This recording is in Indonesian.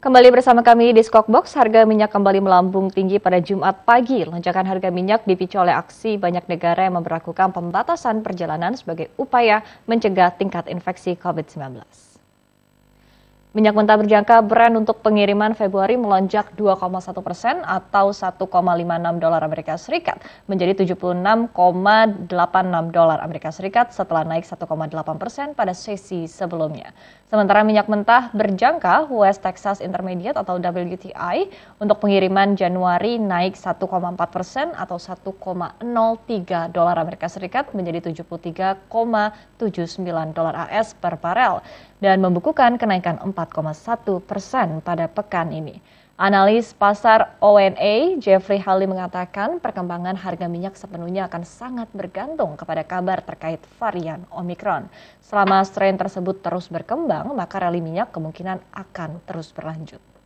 Kembali bersama kami di Skokbox, harga minyak kembali melambung tinggi pada Jumat pagi. Lonjakan harga minyak dipicu oleh aksi banyak negara yang memperlakukan pembatasan perjalanan sebagai upaya mencegah tingkat infeksi COVID-19. Minyak mentah berjangka Brent untuk pengiriman Februari melonjak 2,1 persen atau 1,56 dolar Amerika Serikat menjadi 76,86 dolar Amerika Serikat setelah naik 1,8 persen pada sesi sebelumnya. Sementara minyak mentah berjangka West Texas Intermediate atau WTI untuk pengiriman Januari naik 1,4 persen atau 1,03 dolar Amerika Serikat menjadi 73,79 dolar AS per barel dan membukukan kenaikan 4 4,1 persen pada pekan ini. Analis pasar ONA Jeffrey Halley mengatakan perkembangan harga minyak sepenuhnya akan sangat bergantung kepada kabar terkait varian Omikron. Selama strain tersebut terus berkembang, maka rally minyak kemungkinan akan terus berlanjut.